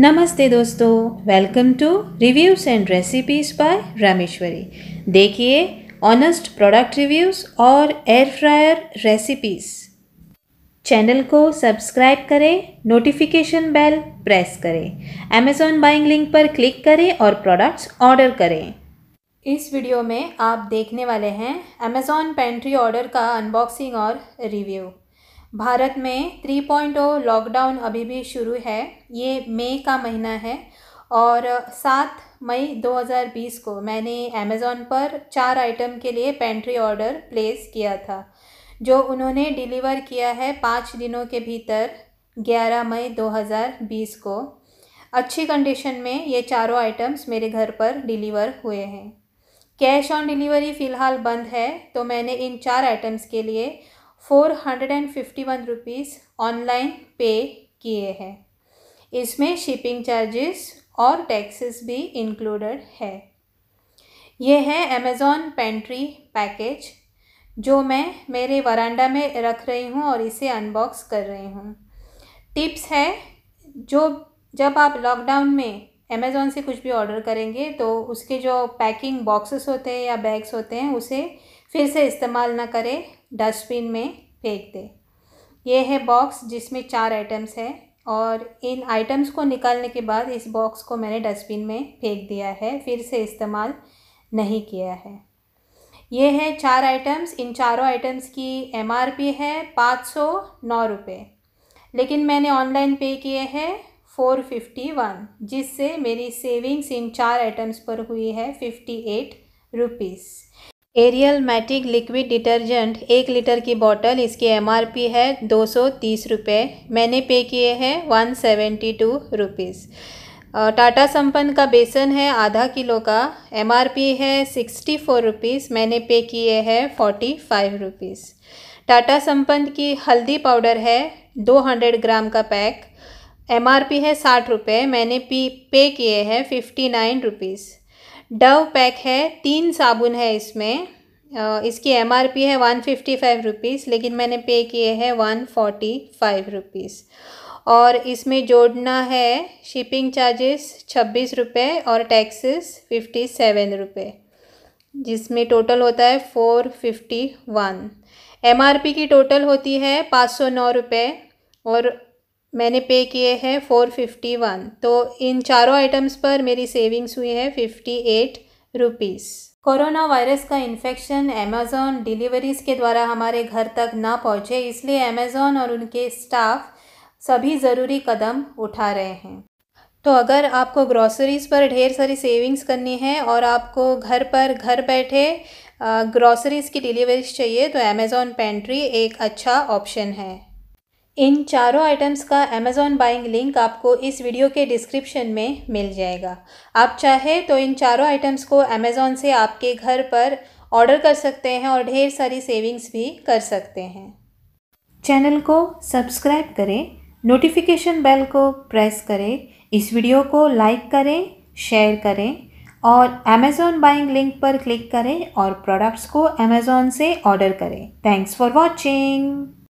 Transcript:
नमस्ते दोस्तों welcome to reviews and recipes by Rameshwari देखिए ऑनेस्ट प्रोडक्ट रिव्यूज़ और एयर फ्रायर रेसिपीज़ चैनल को सब्सक्राइब करें नोटिफिकेशन बेल प्रेस करें अमेज़ॉन बाइंग लिंक पर क्लिक करें और प्रोडक्ट्स ऑर्डर करें इस वीडियो में आप देखने वाले हैं अमेज़ॉन पेंट्री ऑर्डर का अनबॉक्सिंग और रिव्यू भारत में थ्री पॉइंट ओ लॉकडाउन अभी भी शुरू है ये मई का महीना है और सात मई 2020 को मैंने अमेज़ोन पर चार आइटम के लिए पेंट्री ऑर्डर प्लेस किया था जो उन्होंने डिलीवर किया है पाँच दिनों के भीतर 11 मई 2020 को अच्छी कंडीशन में ये चारों आइटम्स मेरे घर पर डिलीवर हुए हैं कैश ऑन डिलीवरी फ़िलहाल बंद है तो मैंने इन चार आइटम्स के लिए four hundred and fifty one rupees online पे किए हैं इसमें शिपिंग चार्जेस और टैक्सेस भी इंक्लूडेड है ये है अमेज़ॉन पेंट्री पैकेज जो मैं मेरे वरांडा में रख रही हूँ और इसे अनबॉक्स कर रही हूँ टिप्स है जो जब आप लॉकडाउन में अमेज़ॉन से कुछ भी ऑर्डर करेंगे तो उसके जो पैकिंग बॉक्सेस होते हैं या बैग्स होते हैं उसे फिर से इस्तेमाल ना करें डस्टबिन में फेंक दें ये है बॉक्स जिसमें चार आइटम्स है और इन आइटम्स को निकालने के बाद इस बॉक्स को मैंने डस्टबिन में फेंक दिया है फिर से इस्तेमाल नहीं किया है ये है चार आइटम्स इन चारों आइटम्स की एम आर पी है पाँच सौ नौ रुपये लेकिन मैंने ऑनलाइन पे किए हैं फ़ोर फिफ्टी वन जिससे मेरी सेविंग्स इन चार आइटम्स पर हुई है fifty eight rupees Ariel Matic liquid detergent एक लीटर की बॉटल इसकी एमआरपी है दो सौ तीस रुपये मैंने पे किए हैं one seventy two rupees Tata Sampann का बेसन है आधा किलो का एमआरपी है सिक्सटी फोर रुपीज़ मैंने पे किए हैं फोर्टी फाइव रुपीज़ टाटा संपन्न की हल्दी पाउडर है दो हंड्रेड ग्राम का पैक एमआरपी है साठ रुपये मैंने पी पे किए हैं fifty nine rupees Dove pack है तीन साबुन है इसमें इसकी एम आर पी है वन फिफ्टी फाइव रुपीज़ लेकिन मैंने पे किए हैं वन फोर्टी फाइव रुपीज़ और इसमें जोड़ना है शिपिंग चार्जेस छब्बीस रुपये और टैक्सेस फिफ्टी सेवन रुपये जिसमें टोटल होता है four fifty one M R P की टोटल होती है पाँच सौ नौ रुपये और मैंने पे किए हैं फोर फिफ्टी वन तो इन चारों आइटम्स पर मेरी सेविंग्स हुई है fifty eight rupees corona virus का इन्फेक्शन अमेज़ॉन डिलीवरीज के द्वारा हमारे घर तक ना पहुंचे इसलिए अमेज़ॉन और उनके स्टाफ सभी ज़रूरी कदम उठा रहे हैं तो अगर आपको ग्रॉसरीज़ पर ढेर सारी सेविंग्स करनी है और आपको घर पर घर बैठे ग्रॉसरीज़ की डिलीवरीज चाहिए तो अमेज़ॉन पेंट्री एक अच्छा ऑप्शन है इन चारों आइटम्स का अमेज़ॉन बाइंग लिंक आपको इस वीडियो के डिस्क्रिप्शन में मिल जाएगा आप चाहे तो इन चारों आइटम्स को अमेज़ॉन से आपके घर पर ऑर्डर कर सकते हैं और ढेर सारी सेविंग्स भी कर सकते हैं चैनल को सब्सक्राइब करें नोटिफिकेशन बेल को प्रेस करें इस वीडियो को लाइक करें शेयर करें और अमेज़ॉन बाइंग लिंक पर क्लिक करें और प्रोडक्ट्स को अमेज़ॉन से ऑर्डर करें थैंक्स फॉर वॉचिंग